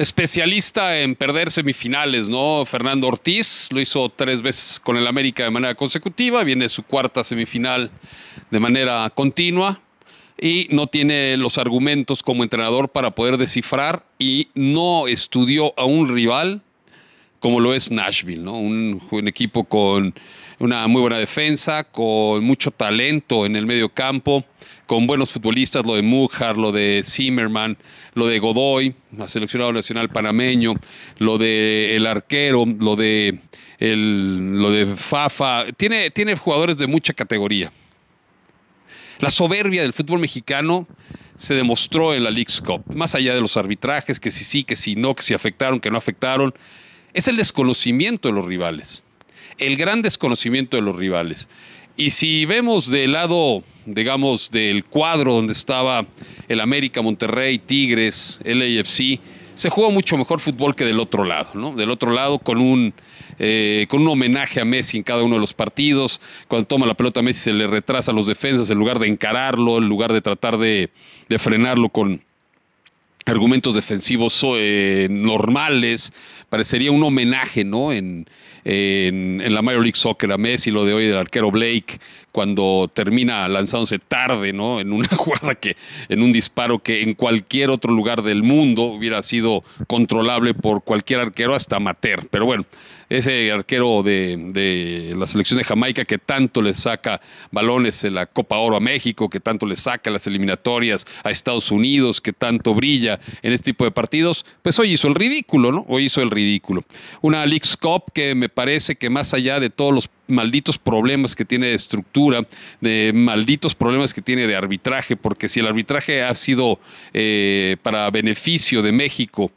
especialista en perder semifinales, ¿no? Fernando Ortiz lo hizo tres veces con el América de manera consecutiva, viene su cuarta semifinal de manera continua y no tiene los argumentos como entrenador para poder descifrar y no estudió a un rival como lo es Nashville, ¿no? Un, equipo con una muy buena defensa, con mucho talento en el medio campo, con buenos futbolistas, lo de Mujar, lo de Zimmerman, lo de Godoy, la seleccionado nacional panameño, lo de el arquero, lo de lo de Fafa, tiene, tiene jugadores de mucha categoría. La soberbia del fútbol mexicano se demostró en la League's Cup, más allá de los arbitrajes, que si sí, que si no, que si afectaron, que no afectaron es el desconocimiento de los rivales, el gran desconocimiento de los rivales. Y si vemos del lado, digamos, del cuadro donde estaba el América, Monterrey, Tigres, LAFC, se jugó mucho mejor fútbol que del otro lado, ¿no? Del otro lado con un, eh, con un homenaje a Messi en cada uno de los partidos, cuando toma la pelota Messi se le retrasa a los defensas en lugar de encararlo, en lugar de tratar de, de frenarlo con, argumentos defensivos eh, normales. Parecería un homenaje, ¿no? En, en, la Major League Soccer a Messi, lo de hoy del arquero Blake, cuando termina lanzándose tarde, ¿no? En una jugada que, en un disparo que en cualquier otro lugar del mundo hubiera sido controlable por cualquier arquero hasta amateur. Pero bueno, ese arquero de, de la selección de Jamaica que tanto le saca balones en la Copa Oro a México, que tanto le saca las eliminatorias a Estados Unidos, que tanto brilla en este tipo de partidos, pues hoy hizo el ridículo, ¿no? Hoy hizo el ridículo. Una League's Cup que me parece que más allá de todos los malditos problemas que tiene de estructura, de malditos problemas que tiene de arbitraje, porque si el arbitraje ha sido eh, para beneficio de México,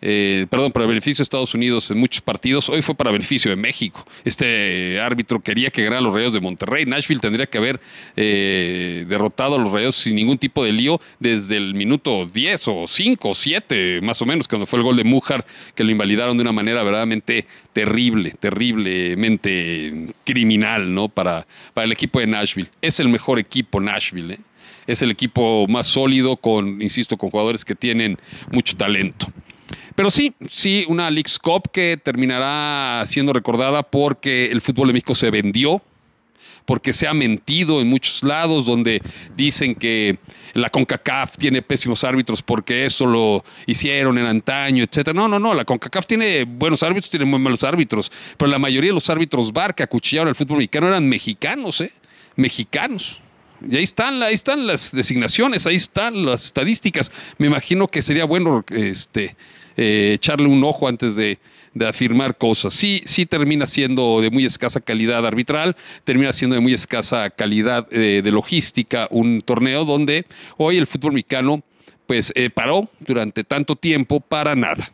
eh, perdón, para beneficio de Estados Unidos en muchos partidos. Hoy fue para beneficio de México. Este árbitro quería que ganara los Rayos de Monterrey. Nashville tendría que haber eh, derrotado a los Rayos sin ningún tipo de lío desde el minuto 10 o 5 o 7, más o menos, cuando fue el gol de Mujar, que lo invalidaron de una manera verdaderamente terrible, terriblemente criminal, ¿no? Para, para el equipo de Nashville. Es el mejor equipo Nashville, ¿eh? Es el equipo más sólido, con, insisto, con jugadores que tienen mucho talento. Pero sí, sí, una Leaks Cup que terminará siendo recordada porque el fútbol de México se vendió, porque se ha mentido en muchos lados donde dicen que la CONCACAF tiene pésimos árbitros porque eso lo hicieron en antaño, etcétera. No, no, no, la CONCACAF tiene buenos árbitros, tiene muy malos árbitros, pero la mayoría de los árbitros bar que acuchillaron al fútbol mexicano eran mexicanos, ¿eh? Mexicanos. Y ahí están, ahí están las designaciones, ahí están las estadísticas. Me imagino que sería bueno este, eh, echarle un ojo antes de, afirmar cosas. Sí, sí termina siendo de muy escasa calidad arbitral, termina siendo de muy escasa calidad eh, de logística un torneo donde hoy el fútbol mexicano pues eh, paró durante tanto tiempo para nada,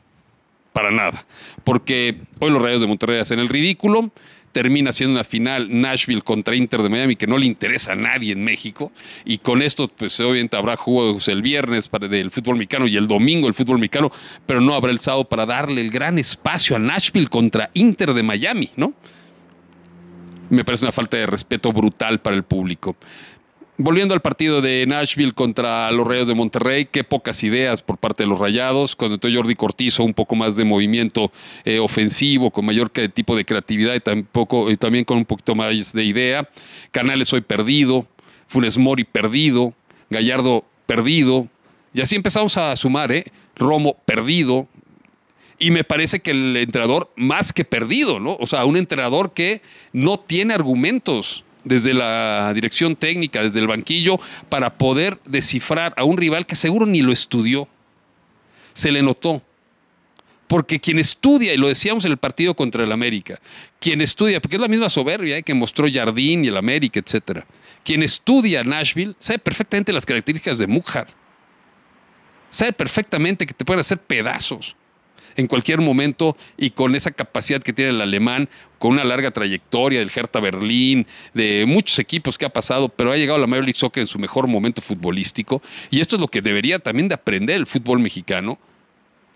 para nada, porque hoy los Rayos de Monterrey hacen el ridículo, termina siendo una final Nashville contra Inter de Miami que no le interesa a nadie en México. Y con esto, pues obviamente habrá juegos el viernes para, del fútbol mexicano y el domingo el fútbol mexicano, pero no habrá el sábado para darle el gran espacio a Nashville contra Inter de Miami, ¿no? Me parece una falta de respeto brutal para el público volviendo al partido de Nashville contra los Rayos de Monterrey, qué pocas ideas por parte de los Rayados. Cuando entró Jordi Cortizo, un poco más de movimiento eh, ofensivo, con mayor tipo de creatividad y, tampoco, y también con un poquito más de idea. Canales hoy perdido, Funes Mori perdido, Gallardo perdido. Y así empezamos a sumar, ¿eh? Romo perdido. Y me parece que el entrenador más que perdido, ¿no? O sea, un entrenador que no tiene argumentos desde la dirección técnica, desde el banquillo, para poder descifrar a un rival que seguro ni lo estudió. Se le notó. Porque quien estudia, y lo decíamos en el partido contra el América, quien estudia, porque es la misma soberbia ¿eh? que mostró Jardín y el América, etc. Quien estudia Nashville sabe perfectamente las características de Mujar. Sabe perfectamente que te pueden hacer pedazos en cualquier momento y con esa capacidad que tiene el alemán, con una larga trayectoria del Hertha Berlín, de muchos equipos que ha pasado, pero ha llegado a la Major League Soccer en su mejor momento futbolístico. Y esto es lo que debería también de aprender el fútbol mexicano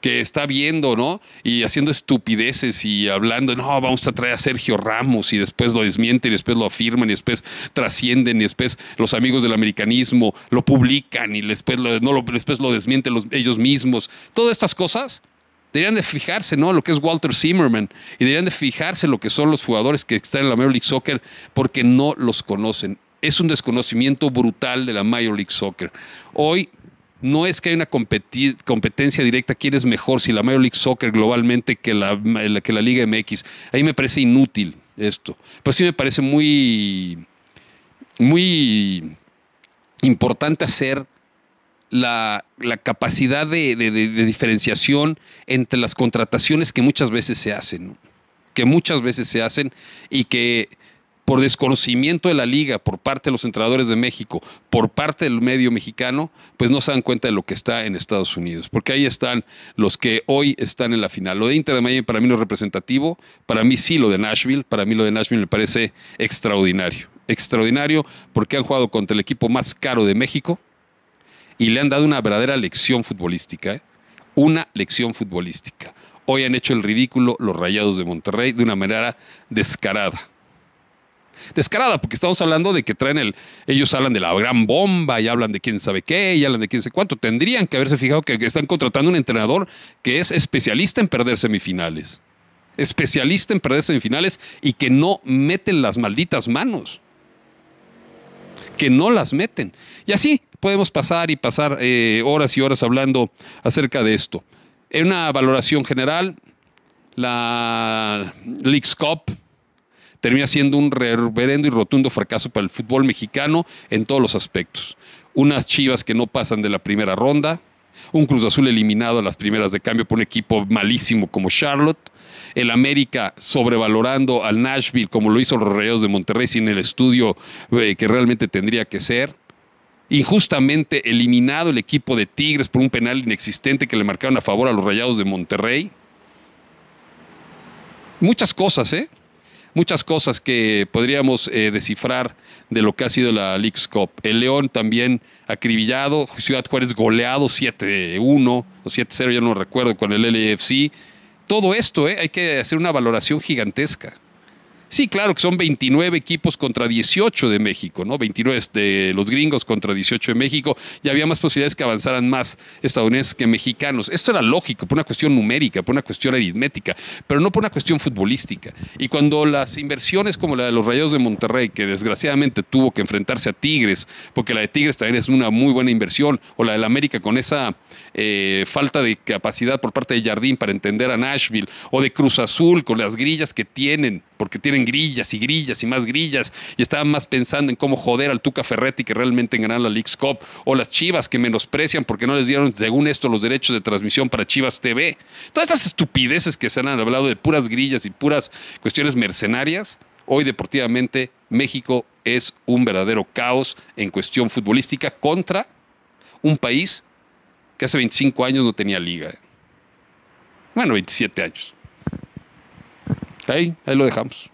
que está viendo, ¿no? Y haciendo estupideces y hablando, no, vamos a traer a Sergio Ramos y después lo desmiente y después lo afirman y después trascienden y después los amigos del americanismo lo publican y después lo, no, lo, después lo desmienten ellos mismos. Todas estas cosas Deberían de fijarse, ¿no? Lo que es Walter Zimmerman. Y deberían de fijarse lo que son los jugadores que están en la Major League Soccer porque no los conocen. Es un desconocimiento brutal de la Major League Soccer. Hoy no es que haya una competencia directa, quién es mejor, si la Major League Soccer globalmente que la, que la Liga MX. Ahí me parece inútil esto. Pero sí me parece muy, muy importante hacer la, capacidad de, de, diferenciación entre las contrataciones que muchas veces se hacen, que muchas veces se hacen y que por desconocimiento de la liga, por parte de los entrenadores de México, por parte del medio mexicano, pues no se dan cuenta de lo que está en Estados Unidos, porque ahí están los que hoy están en la final. Lo de Inter de Miami para mí no es representativo, para mí sí lo de Nashville, para mí lo de Nashville me parece extraordinario, extraordinario porque han jugado contra el equipo más caro de México, y le han dado una verdadera lección futbolística, ¿eh? una lección futbolística. Hoy han hecho el ridículo los Rayados de Monterrey de una manera descarada. Descarada, porque estamos hablando de que traen el. Ellos hablan de la gran bomba y hablan de quién sabe qué y hablan de quién sabe cuánto. Tendrían que haberse fijado que están contratando un entrenador que es especialista en perder semifinales. Especialista en perder semifinales y que no meten las malditas manos que no las meten. Y así, Podemos pasar y pasar eh, horas y horas hablando acerca de esto. En una valoración general, la Leagues Cup termina siendo un reverendo y rotundo fracaso para el fútbol mexicano en todos los aspectos. Unas chivas que no pasan de la primera ronda, un Cruz Azul eliminado a las primeras de cambio por un equipo malísimo como Charlotte, el América sobrevalorando al Nashville como lo hizo los Rayos de Monterrey sin el estudio eh, que realmente tendría que ser injustamente eliminado el equipo de Tigres por un penal inexistente que le marcaron a favor a los Rayados de Monterrey. Muchas cosas, ¿eh? Muchas cosas que podríamos eh, descifrar de lo que ha sido la League's Cup. El León también acribillado, Ciudad Juárez goleado 7-1 o 7-0, ya no recuerdo, con el LFC. Todo esto, ¿eh? Hay que hacer una valoración gigantesca. Sí, claro que son 29 equipos contra 18 de México, ¿no? 29 de este, los gringos contra 18 de México. Y había más posibilidades que avanzaran más estadounidenses que mexicanos. Esto era lógico, por una cuestión numérica, por una cuestión aritmética, pero no por una cuestión futbolística. Y cuando las inversiones como la de los Rayos de Monterrey, que desgraciadamente tuvo que enfrentarse a Tigres, porque la de Tigres también es una muy buena inversión, o la del América con esa eh, falta de capacidad por parte de Jardín para entender a Nashville, o de Cruz Azul con las grillas que tienen, porque tienen grillas y grillas y más grillas y estaban más pensando en cómo joder al Tuca Ferretti que realmente en ganar la League's Cup o las Chivas que menosprecian porque no les dieron, según esto, los derechos de transmisión para Chivas TV. Todas estas estupideces que se han hablado de puras grillas y puras cuestiones mercenarias, hoy deportivamente México es un verdadero caos en cuestión futbolística contra un país que hace 25 años no tenía liga. Bueno, 27 años. Ahí, ahí lo dejamos.